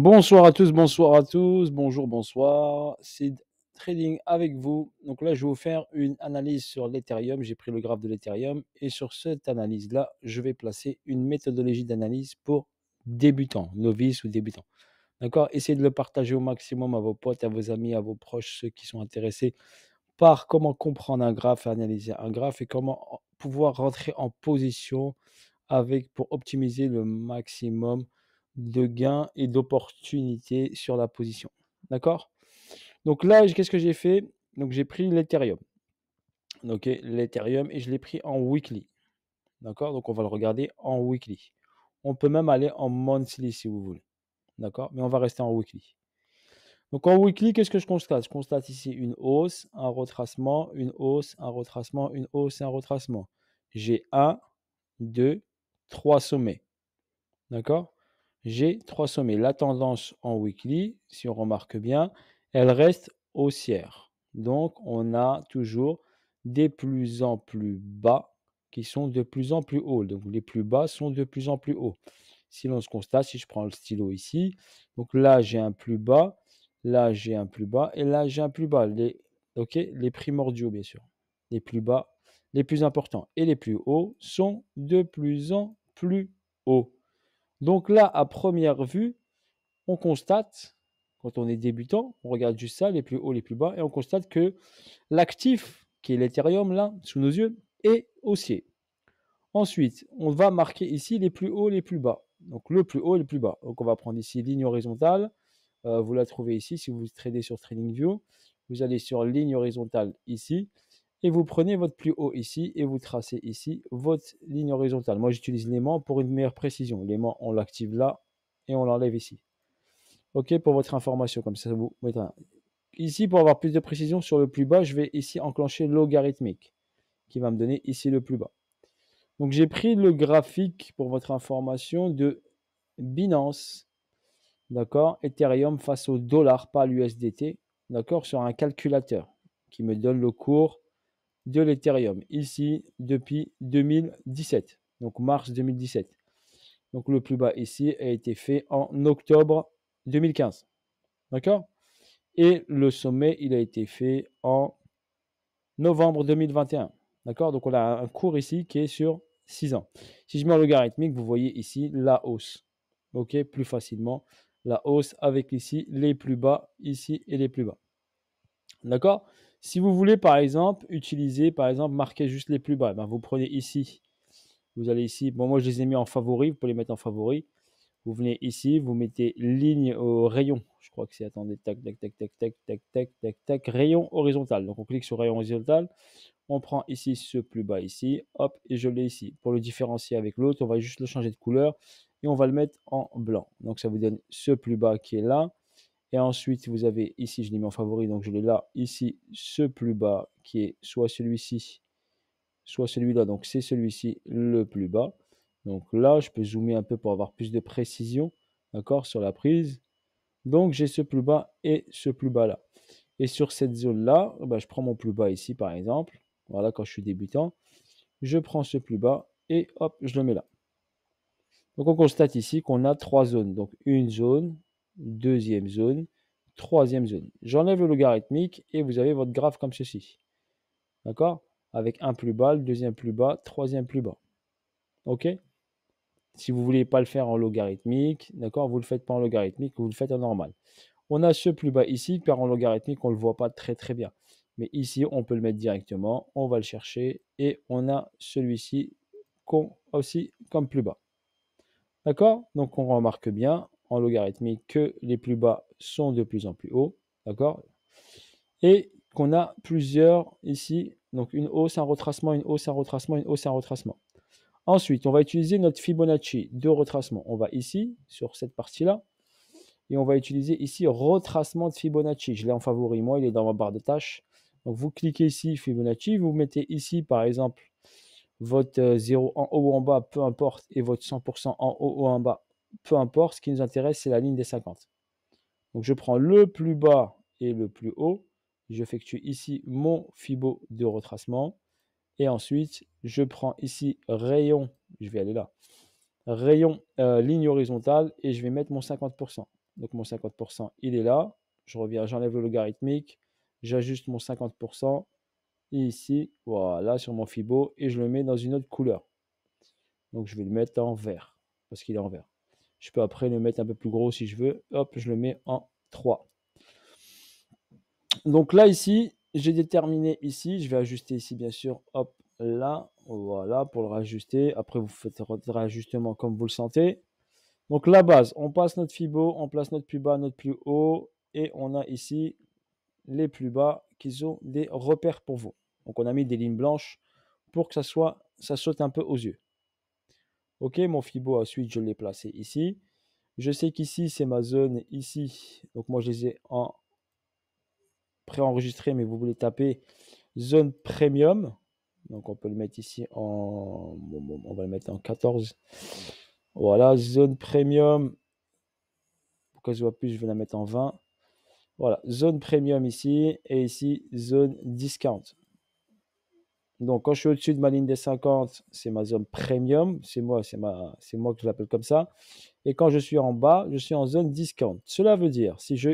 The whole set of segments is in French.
Bonsoir à tous, bonsoir à tous, bonjour, bonsoir. C'est Trading avec vous. Donc là, je vais vous faire une analyse sur l'Ethereum. J'ai pris le graphe de l'Ethereum et sur cette analyse-là, je vais placer une méthodologie d'analyse pour débutants, novices ou débutants. D'accord Essayez de le partager au maximum à vos potes, à vos amis, à vos proches, ceux qui sont intéressés par comment comprendre un graphe, analyser un graphe et comment pouvoir rentrer en position avec pour optimiser le maximum de gains et d'opportunités sur la position. D'accord Donc là, qu'est-ce que j'ai fait Donc j'ai pris l'Ethereum. Ok, l'Ethereum et je l'ai pris en weekly. D'accord Donc on va le regarder en weekly. On peut même aller en monthly si vous voulez. D'accord Mais on va rester en weekly. Donc en weekly, qu'est-ce que je constate Je constate ici une hausse, un retracement, une hausse, un retracement, une hausse et un retracement. J'ai un, deux, trois sommets. D'accord j'ai trois sommets. La tendance en weekly, si on remarque bien, elle reste haussière. Donc, on a toujours des plus en plus bas qui sont de plus en plus hauts. Donc, les plus bas sont de plus en plus hauts. Si l'on se constate, si je prends le stylo ici, donc là, j'ai un plus bas, là, j'ai un plus bas, et là, j'ai un plus bas. Les, ok, les primordiaux, bien sûr. Les plus bas, les plus importants et les plus hauts sont de plus en plus hauts. Donc là, à première vue, on constate, quand on est débutant, on regarde juste ça, les plus hauts, les plus bas, et on constate que l'actif, qui est l'Ethereum, là, sous nos yeux, est haussier. Ensuite, on va marquer ici les plus hauts, les plus bas. Donc le plus haut et le plus bas. Donc on va prendre ici ligne horizontale. Euh, vous la trouvez ici si vous tradez sur TradingView. Vous allez sur ligne horizontale ici et vous prenez votre plus haut ici et vous tracez ici votre ligne horizontale. Moi, j'utilise l'aimant pour une meilleure précision. L'aimant, on l'active là et on l'enlève ici. OK, pour votre information, comme ça, vous mettez Ici, pour avoir plus de précision sur le plus bas, je vais ici enclencher logarithmique qui va me donner ici le plus bas. Donc, j'ai pris le graphique, pour votre information, de Binance, d'accord, Ethereum face au dollar, pas l'USDT, d'accord, sur un calculateur qui me donne le cours de l'Ethereum, ici depuis 2017, donc mars 2017. Donc le plus bas ici a été fait en octobre 2015. D'accord Et le sommet, il a été fait en novembre 2021. D'accord Donc on a un cours ici qui est sur 6 ans. Si je mets en logarithmique, vous voyez ici la hausse. OK Plus facilement la hausse avec ici les plus bas, ici et les plus bas. D'accord si vous voulez, par exemple, utiliser, par exemple, marquer juste les plus bas, ben, vous prenez ici. Vous allez ici. Bon, moi, je les ai mis en favori. Vous pouvez les mettre en favori. Vous venez ici, vous mettez ligne au rayon. Je crois que c'est, attendez, tac, tac, tac, tac, tac, tac, tac, tac, tac, rayon horizontal. Donc, on clique sur rayon horizontal. On prend ici ce plus bas ici. Hop, et je l'ai ici. Pour le différencier avec l'autre, on va juste le changer de couleur et on va le mettre en blanc. Donc, ça vous donne ce plus bas qui est là. Et ensuite, vous avez ici, je l'ai mis en favori, donc je l'ai là, ici, ce plus bas qui est soit celui-ci, soit celui-là. Donc c'est celui-ci le plus bas. Donc là, je peux zoomer un peu pour avoir plus de précision, d'accord, sur la prise. Donc j'ai ce plus bas et ce plus bas là. Et sur cette zone-là, bah, je prends mon plus bas ici, par exemple. Voilà, quand je suis débutant, je prends ce plus bas et hop, je le mets là. Donc on constate ici qu'on a trois zones. Donc une zone, deuxième zone, troisième zone. J'enlève le logarithmique et vous avez votre graphe comme ceci. D'accord Avec un plus bas, le deuxième plus bas, troisième plus bas. OK Si vous ne voulez pas le faire en logarithmique, d'accord, vous ne le faites pas en logarithmique, vous le faites en normal. On a ce plus bas ici, car en logarithmique, on ne le voit pas très très bien. Mais ici, on peut le mettre directement, on va le chercher et on a celui-ci aussi comme plus bas. D'accord Donc on remarque bien, logarithmique que les plus bas sont de plus en plus hauts, d'accord Et qu'on a plusieurs ici, donc une hausse, un retracement, une hausse, un retracement, une hausse, un retracement. Ensuite, on va utiliser notre Fibonacci de retracement. On va ici, sur cette partie-là, et on va utiliser ici retracement de Fibonacci. Je l'ai en favori, moi, il est dans ma barre de tâches. Donc vous cliquez ici Fibonacci, vous mettez ici par exemple votre 0 euh, en haut ou en bas, peu importe, et votre 100% en haut ou en bas, peu importe, ce qui nous intéresse, c'est la ligne des 50. Donc je prends le plus bas et le plus haut. J'effectue ici mon Fibo de retracement. Et ensuite, je prends ici rayon, je vais aller là, rayon euh, ligne horizontale et je vais mettre mon 50%. Donc mon 50%, il est là. Je reviens, j'enlève le logarithmique, j'ajuste mon 50% et ici, voilà, sur mon Fibo et je le mets dans une autre couleur. Donc je vais le mettre en vert parce qu'il est en vert. Je peux après le mettre un peu plus gros si je veux. Hop, je le mets en 3. Donc là, ici, j'ai déterminé ici. Je vais ajuster ici, bien sûr. Hop, là. Voilà, pour le rajuster. Après, vous faites le réajustement comme vous le sentez. Donc la base, on passe notre Fibo, on place notre plus bas, notre plus haut. Et on a ici les plus bas qui ont des repères pour vous. Donc on a mis des lignes blanches pour que ça soit, ça saute un peu aux yeux. Ok, mon Fibo, ensuite, je l'ai placé ici. Je sais qu'ici, c'est ma zone ici. Donc, moi, je les ai en préenregistrés, mais vous voulez taper zone premium. Donc, on peut le mettre ici en... on va le mettre en 14. Voilà, zone premium. Pour qu'elle vois plus, je vais la mettre en 20. Voilà, zone premium ici. Et ici, zone discount. Donc, quand je suis au-dessus de ma ligne des 50, c'est ma zone premium. C'est moi, c'est ma, c'est moi que je l'appelle comme ça. Et quand je suis en bas, je suis en zone discount. Cela veut dire, si je,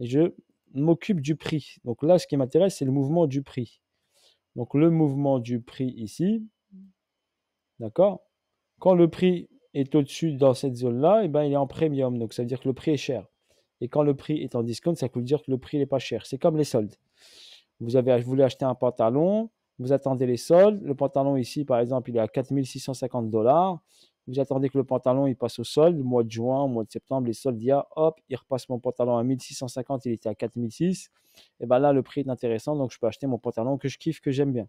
je m'occupe du prix. Donc là, ce qui m'intéresse, c'est le mouvement du prix. Donc le mouvement du prix ici, d'accord Quand le prix est au-dessus dans cette zone-là, eh ben, il est en premium. Donc ça veut dire que le prix est cher. Et quand le prix est en discount, ça veut dire que le prix n'est pas cher. C'est comme les soldes. Vous avez voulu acheter un pantalon, vous attendez les soldes. Le pantalon ici, par exemple, il est à 4650 dollars. Vous attendez que le pantalon il passe au solde, mois de juin, mois de septembre, les soldes, il y hop, il repasse mon pantalon à 1650, il était à 4006. Et ben là, le prix est intéressant, donc je peux acheter mon pantalon que je kiffe, que j'aime bien.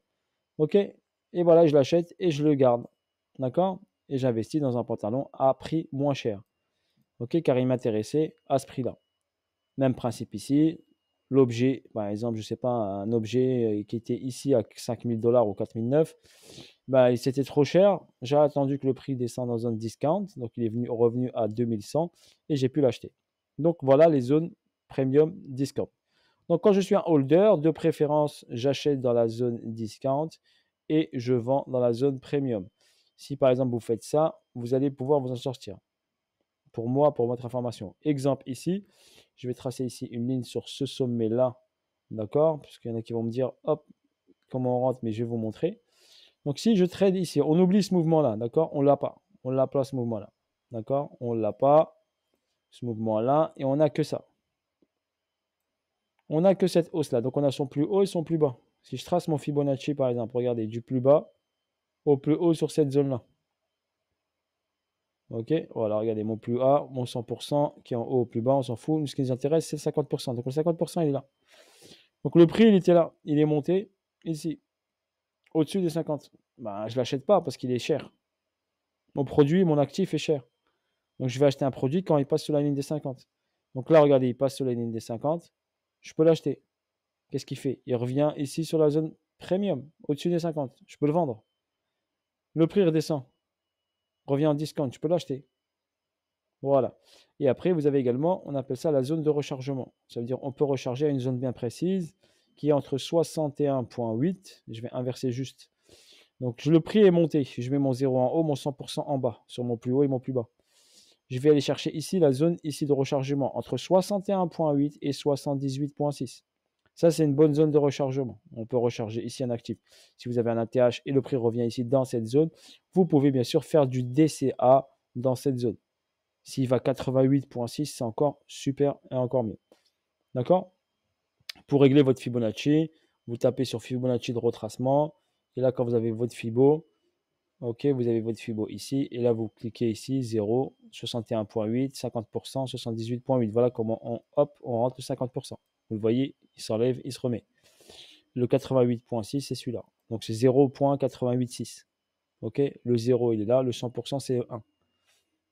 Ok Et voilà, je l'achète et je le garde. D'accord Et j'investis dans un pantalon à prix moins cher. Ok Car il m'intéressait à ce prix-là. Même principe ici, l'objet, par exemple, je ne sais pas, un objet euh, qui était ici à 5000 dollars ou 4009, bah, c'était trop cher. J'ai attendu que le prix descende dans zone discount, donc il est venu, revenu à 2100 et j'ai pu l'acheter. Donc voilà les zones premium discount. Donc quand je suis un holder, de préférence, j'achète dans la zone discount et je vends dans la zone premium. Si par exemple vous faites ça, vous allez pouvoir vous en sortir. Pour moi, pour votre information. Exemple ici, je vais tracer ici une ligne sur ce sommet-là, d'accord Parce qu'il y en a qui vont me dire, hop, comment on rentre, mais je vais vous montrer. Donc si je trade ici, on oublie ce mouvement-là, d'accord On l'a pas, on l'a pas ce mouvement-là, d'accord On l'a pas, ce mouvement-là, et on n'a que ça. On n'a que cette hausse-là, donc on a son plus haut et son plus bas. Si je trace mon Fibonacci, par exemple, regardez, du plus bas au plus haut sur cette zone-là. Ok, voilà, regardez mon plus A, mon 100% qui est en haut, plus bas, on s'en fout. ce qui nous intéresse, c'est le 50%. Donc le 50%, il est là. Donc le prix, il était là. Il est monté ici, au-dessus des 50. Ben, bah, je ne l'achète pas parce qu'il est cher. Mon produit, mon actif est cher. Donc je vais acheter un produit quand il passe sous la ligne des 50. Donc là, regardez, il passe sous la ligne des 50. Je peux l'acheter. Qu'est-ce qu'il fait Il revient ici sur la zone premium, au-dessus des 50. Je peux le vendre. Le prix redescend revient en discount, tu peux l'acheter. Voilà. Et après, vous avez également, on appelle ça la zone de rechargement. Ça veut dire on peut recharger à une zone bien précise qui est entre 61.8. Je vais inverser juste. Donc le prix est monté. Je mets mon 0 en haut, mon 100% en bas, sur mon plus haut et mon plus bas. Je vais aller chercher ici la zone ici de rechargement entre 61.8 et 78.6. Ça, c'est une bonne zone de rechargement. On peut recharger ici un actif. Si vous avez un ATH et le prix revient ici dans cette zone, vous pouvez bien sûr faire du DCA dans cette zone. S'il va 88.6, c'est encore super et encore mieux. D'accord Pour régler votre Fibonacci, vous tapez sur Fibonacci de retracement. Et là, quand vous avez votre Fibo, OK, vous avez votre Fibo ici. Et là, vous cliquez ici 0, 61.8, 50%, 78.8. Voilà comment on, hop, on rentre 50%. Vous voyez, il s'enlève, il se remet. Le 88.6, c'est celui-là. Donc c'est 0.886. OK Le 0, il est là. Le 100%, c'est 1.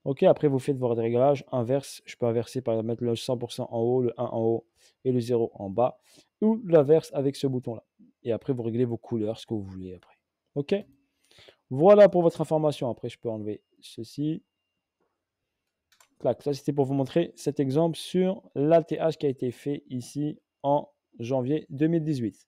OK Après, vous faites votre réglage inverse. Je peux inverser par la mettre le 100% en haut, le 1 en haut et le 0 en bas. Ou l'inverse avec ce bouton-là. Et après, vous réglez vos couleurs, ce que vous voulez après. OK Voilà pour votre information. Après, je peux enlever ceci clac. Ça, c'était pour vous montrer cet exemple sur l'ATH qui a été fait ici en janvier 2018.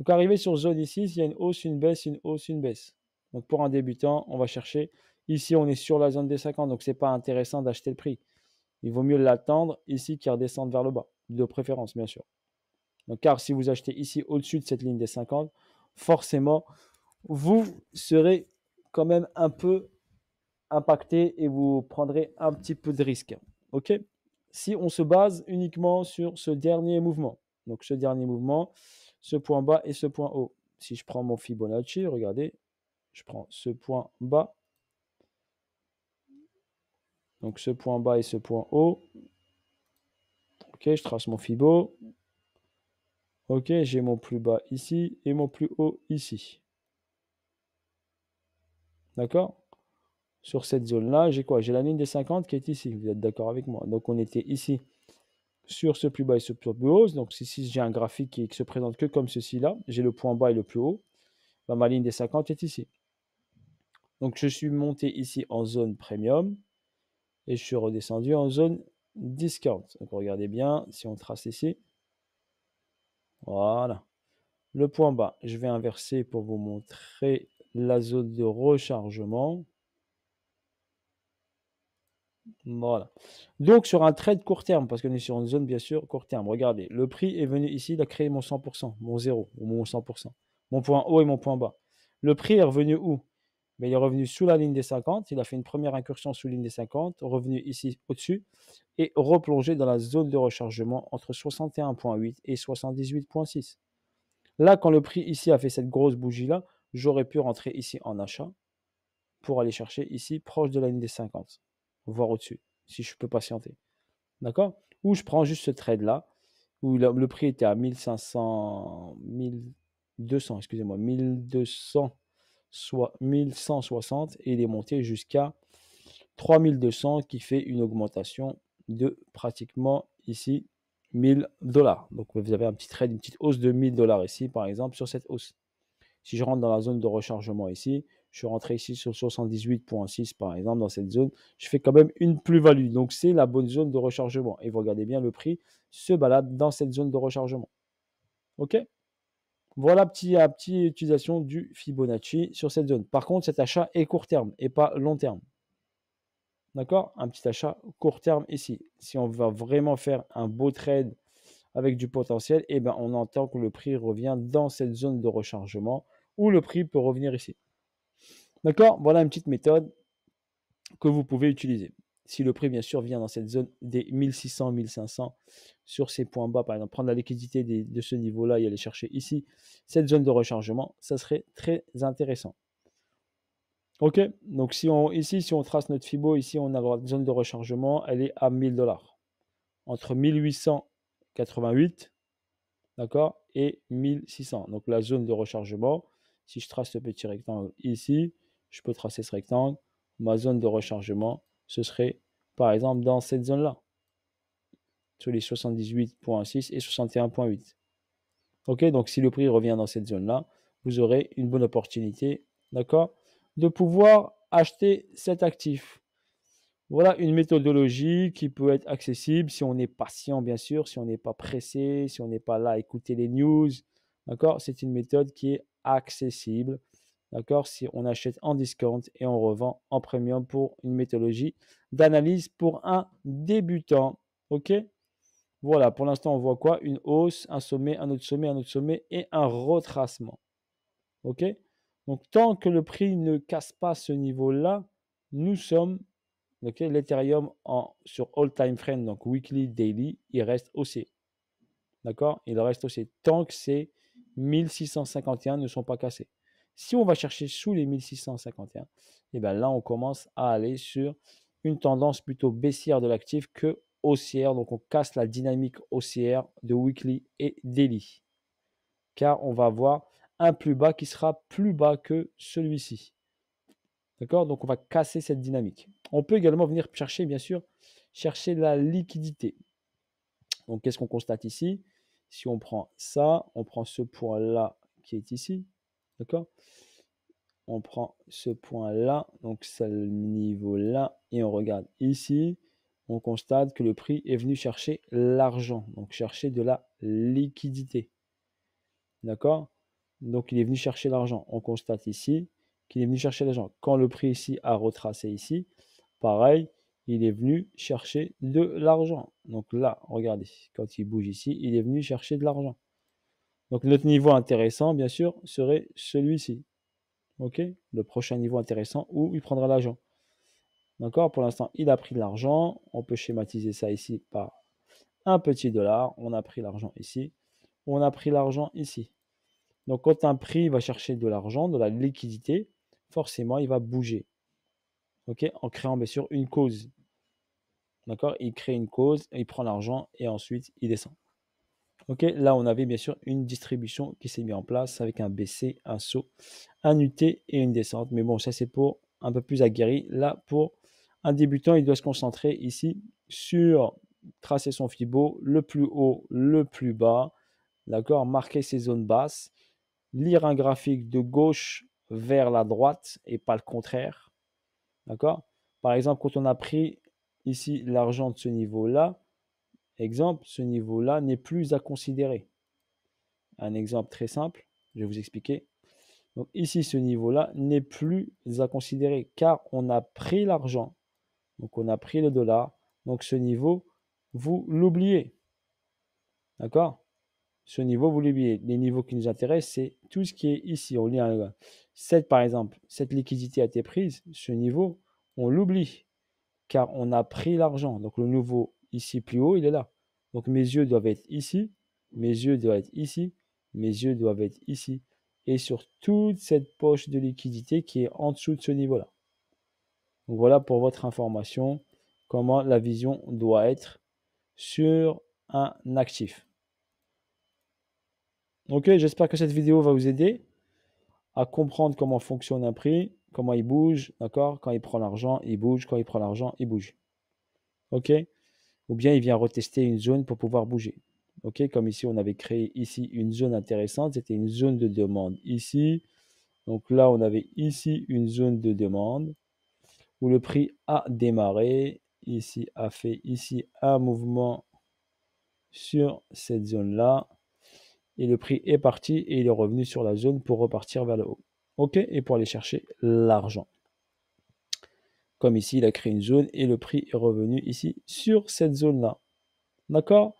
Donc, arrivé sur zone ici, il y a une hausse, une baisse, une hausse, une baisse. Donc, pour un débutant, on va chercher. Ici, on est sur la zone des 50, donc ce n'est pas intéressant d'acheter le prix. Il vaut mieux l'attendre ici qui redescende vers le bas, de préférence, bien sûr. Donc, car si vous achetez ici au-dessus de cette ligne des 50, forcément, vous serez quand même un peu impacté et vous prendrez un petit peu de risque. OK Si on se base uniquement sur ce dernier mouvement, donc ce dernier mouvement, ce point bas et ce point haut. Si je prends mon Fibonacci, regardez, je prends ce point bas, donc ce point bas et ce point haut. OK, je trace mon Fibo. OK, j'ai mon plus bas ici et mon plus haut ici. D'accord sur cette zone-là, j'ai quoi J'ai la ligne des 50 qui est ici. Vous êtes d'accord avec moi Donc on était ici sur ce plus bas et ce plus haut. Donc ici, j'ai un graphique qui se présente que comme ceci-là. J'ai le point bas et le plus haut. Bah, ma ligne des 50 est ici. Donc je suis monté ici en zone premium et je suis redescendu en zone discount. Donc regardez bien, si on trace ici, voilà. Le point bas, je vais inverser pour vous montrer la zone de rechargement. Voilà. Donc, sur un trade court terme, parce que nous sommes sur une zone, bien sûr, court terme. Regardez, le prix est venu ici, il a créé mon 100%, mon 0 ou mon 100%, mon point haut et mon point bas. Le prix est revenu où mais ben, il est revenu sous la ligne des 50. Il a fait une première incursion sous la ligne des 50, revenu ici au-dessus et replongé dans la zone de rechargement entre 61,8 et 78,6. Là, quand le prix ici a fait cette grosse bougie-là, j'aurais pu rentrer ici en achat pour aller chercher ici proche de la ligne des 50 voir au-dessus, si je peux patienter. D'accord Ou je prends juste ce trade-là, où le prix était à 1500, 1200, excusez-moi, 1200, soit 1160, et il est monté jusqu'à 3200, qui fait une augmentation de pratiquement ici 1000 dollars. Donc vous avez un petit trade, une petite hausse de 1000 dollars ici, par exemple, sur cette hausse. Si je rentre dans la zone de rechargement ici, je suis rentré ici sur 78.6 par exemple dans cette zone, je fais quand même une plus-value. Donc c'est la bonne zone de rechargement. Et vous regardez bien, le prix se balade dans cette zone de rechargement. OK Voilà petit à petit utilisation du Fibonacci sur cette zone. Par contre, cet achat est court terme et pas long terme. D'accord Un petit achat court terme ici. Si on va vraiment faire un beau trade avec du potentiel, eh ben on entend que le prix revient dans cette zone de rechargement où le prix peut revenir ici. D'accord Voilà une petite méthode que vous pouvez utiliser. Si le prix, bien sûr, vient dans cette zone des 1600, 1500, sur ces points bas, par exemple, prendre la liquidité de ce niveau-là et aller chercher ici, cette zone de rechargement, ça serait très intéressant. Ok, donc si on, ici, si on trace notre FIBO, ici, on a la zone de rechargement, elle est à 1000 dollars. Entre 1888, d'accord, et 1600. Donc la zone de rechargement, si je trace ce petit rectangle ici, je peux tracer ce rectangle. Ma zone de rechargement, ce serait par exemple dans cette zone-là, sur les 78.6 et 61.8. Ok, donc si le prix revient dans cette zone-là, vous aurez une bonne opportunité, d'accord, de pouvoir acheter cet actif. Voilà une méthodologie qui peut être accessible si on est patient, bien sûr, si on n'est pas pressé, si on n'est pas là à écouter les news. D'accord C'est une méthode qui est accessible. D'accord Si on achète en discount et on revend en premium pour une méthodologie d'analyse pour un débutant. OK Voilà, pour l'instant, on voit quoi Une hausse, un sommet, un autre sommet, un autre sommet et un retracement. OK Donc, tant que le prix ne casse pas ce niveau-là, nous sommes ok, L'Ethereum sur all time frame, donc weekly, daily, il reste haussier. D'accord Il reste haussier tant que ces 1651 ne sont pas cassés. Si on va chercher sous les 1651, et eh bien là, on commence à aller sur une tendance plutôt baissière de l'actif que haussière. Donc, on casse la dynamique haussière de weekly et daily. Car on va avoir un plus bas qui sera plus bas que celui-ci. D'accord Donc, on va casser cette dynamique. On peut également venir chercher, bien sûr, chercher la liquidité. Donc, qu'est-ce qu'on constate ici Si on prend ça, on prend ce point-là qui est ici. D'accord On prend ce point-là, donc c'est le niveau-là, et on regarde ici. On constate que le prix est venu chercher l'argent, donc chercher de la liquidité. D'accord Donc il est venu chercher l'argent. On constate ici qu'il est venu chercher l'argent. Quand le prix ici a retracé ici, pareil, il est venu chercher de l'argent. Donc là, regardez, quand il bouge ici, il est venu chercher de l'argent. Donc notre niveau intéressant, bien sûr, serait celui-ci. OK Le prochain niveau intéressant où il prendra l'argent. D'accord Pour l'instant, il a pris de l'argent. On peut schématiser ça ici par un petit dollar. On a pris l'argent ici. On a pris l'argent ici. Donc quand un prix va chercher de l'argent, de la liquidité, forcément, il va bouger. OK En créant, bien sûr, une cause. D'accord Il crée une cause, il prend l'argent et ensuite, il descend. Ok, là on avait bien sûr une distribution qui s'est mise en place avec un BC, un saut, un UT et une descente. Mais bon, ça c'est pour un peu plus aguerri. Là, pour un débutant, il doit se concentrer ici sur tracer son fibo, le plus haut, le plus bas, d'accord, marquer ses zones basses, lire un graphique de gauche vers la droite et pas le contraire, d'accord. Par exemple, quand on a pris ici l'argent de ce niveau-là, Exemple, ce niveau-là n'est plus à considérer. Un exemple très simple, je vais vous expliquer. Donc ici, ce niveau-là n'est plus à considérer car on a pris l'argent, donc on a pris le dollar, donc ce niveau, vous l'oubliez. D'accord Ce niveau, vous l'oubliez. Les niveaux qui nous intéressent, c'est tout ce qui est ici. cette, par exemple, cette liquidité a été prise, ce niveau, on l'oublie car on a pris l'argent. Donc le nouveau ici plus haut, il est là. Donc mes yeux doivent être ici, mes yeux doivent être ici, mes yeux doivent être ici. Et sur toute cette poche de liquidité qui est en dessous de ce niveau-là. voilà pour votre information, comment la vision doit être sur un actif. Ok, j'espère que cette vidéo va vous aider à comprendre comment fonctionne un prix, comment il bouge, d'accord Quand il prend l'argent, il bouge. Quand il prend l'argent, il bouge. Ok ou bien il vient retester une zone pour pouvoir bouger. OK comme ici, on avait créé ici une zone intéressante, c'était une zone de demande ici. Donc là, on avait ici une zone de demande où le prix a démarré, ici a fait ici un mouvement sur cette zone-là. Et le prix est parti et il est revenu sur la zone pour repartir vers le haut. OK Et pour aller chercher l'argent. Comme ici, il a créé une zone et le prix est revenu ici sur cette zone-là. D'accord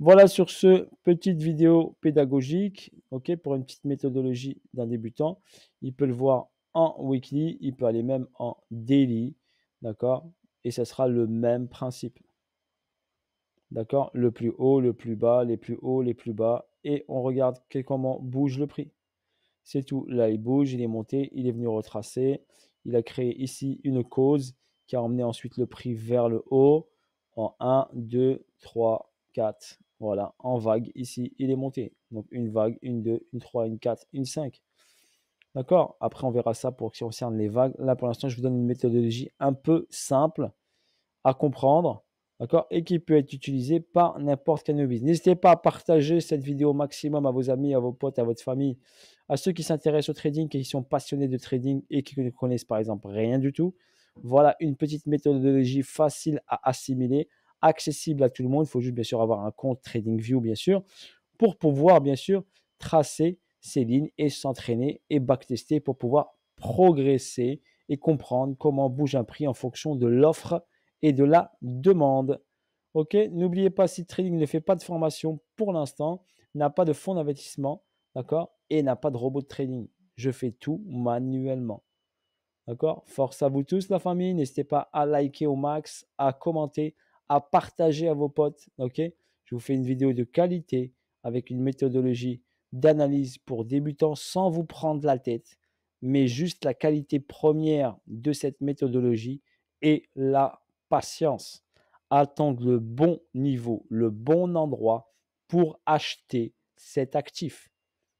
Voilà sur ce, petite vidéo pédagogique, ok, pour une petite méthodologie d'un débutant. Il peut le voir en weekly, il peut aller même en daily, d'accord Et ça sera le même principe. D'accord Le plus haut, le plus bas, les plus hauts, les plus bas. Et on regarde comment bouge le prix. C'est tout. Là, il bouge, il est monté, il est venu retracer, il a créé ici une cause qui a emmené ensuite le prix vers le haut en 1, 2, 3, 4. Voilà, en vague. Ici, il est monté. Donc une vague, une 2, une 3, une 4, une 5. D'accord Après, on verra ça pour ce qui concerne les vagues. Là, pour l'instant, je vous donne une méthodologie un peu simple à comprendre et qui peut être utilisé par n'importe quel novice. N'hésitez pas à partager cette vidéo au maximum à vos amis, à vos potes, à votre famille, à ceux qui s'intéressent au trading, qui sont passionnés de trading et qui ne connaissent par exemple rien du tout. Voilà une petite méthodologie facile à assimiler, accessible à tout le monde. Il faut juste bien sûr avoir un compte TradingView, bien sûr, pour pouvoir bien sûr tracer ces lignes et s'entraîner et backtester pour pouvoir progresser et comprendre comment bouge un prix en fonction de l'offre et de la demande. Ok, n'oubliez pas, si Trading ne fait pas de formation pour l'instant, n'a pas de fonds d'investissement, d'accord, et n'a pas de robot de trading. Je fais tout manuellement. D'accord Force à vous tous, la famille. N'hésitez pas à liker au max, à commenter, à partager à vos potes. Ok Je vous fais une vidéo de qualité avec une méthodologie d'analyse pour débutants sans vous prendre la tête, mais juste la qualité première de cette méthodologie et la patience. Attendre le bon niveau, le bon endroit pour acheter cet actif.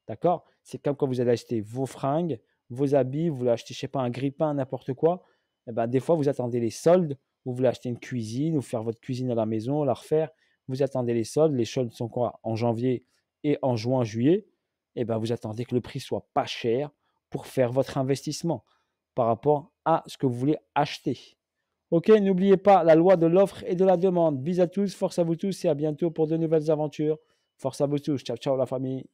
D'accord C'est comme quand vous allez acheter vos fringues, vos habits, vous voulez acheter, je sais pas, un grippin, n'importe quoi. Et eh ben, des fois, vous attendez les soldes, vous voulez acheter une cuisine ou faire votre cuisine à la maison, la refaire. Vous attendez les soldes. Les soldes sont quoi En janvier et en juin, juillet. Et eh ben, vous attendez que le prix soit pas cher pour faire votre investissement par rapport à ce que vous voulez acheter. Ok, n'oubliez pas la loi de l'offre et de la demande. Bis à tous, force à vous tous et à bientôt pour de nouvelles aventures. Force à vous tous. Ciao, ciao la famille.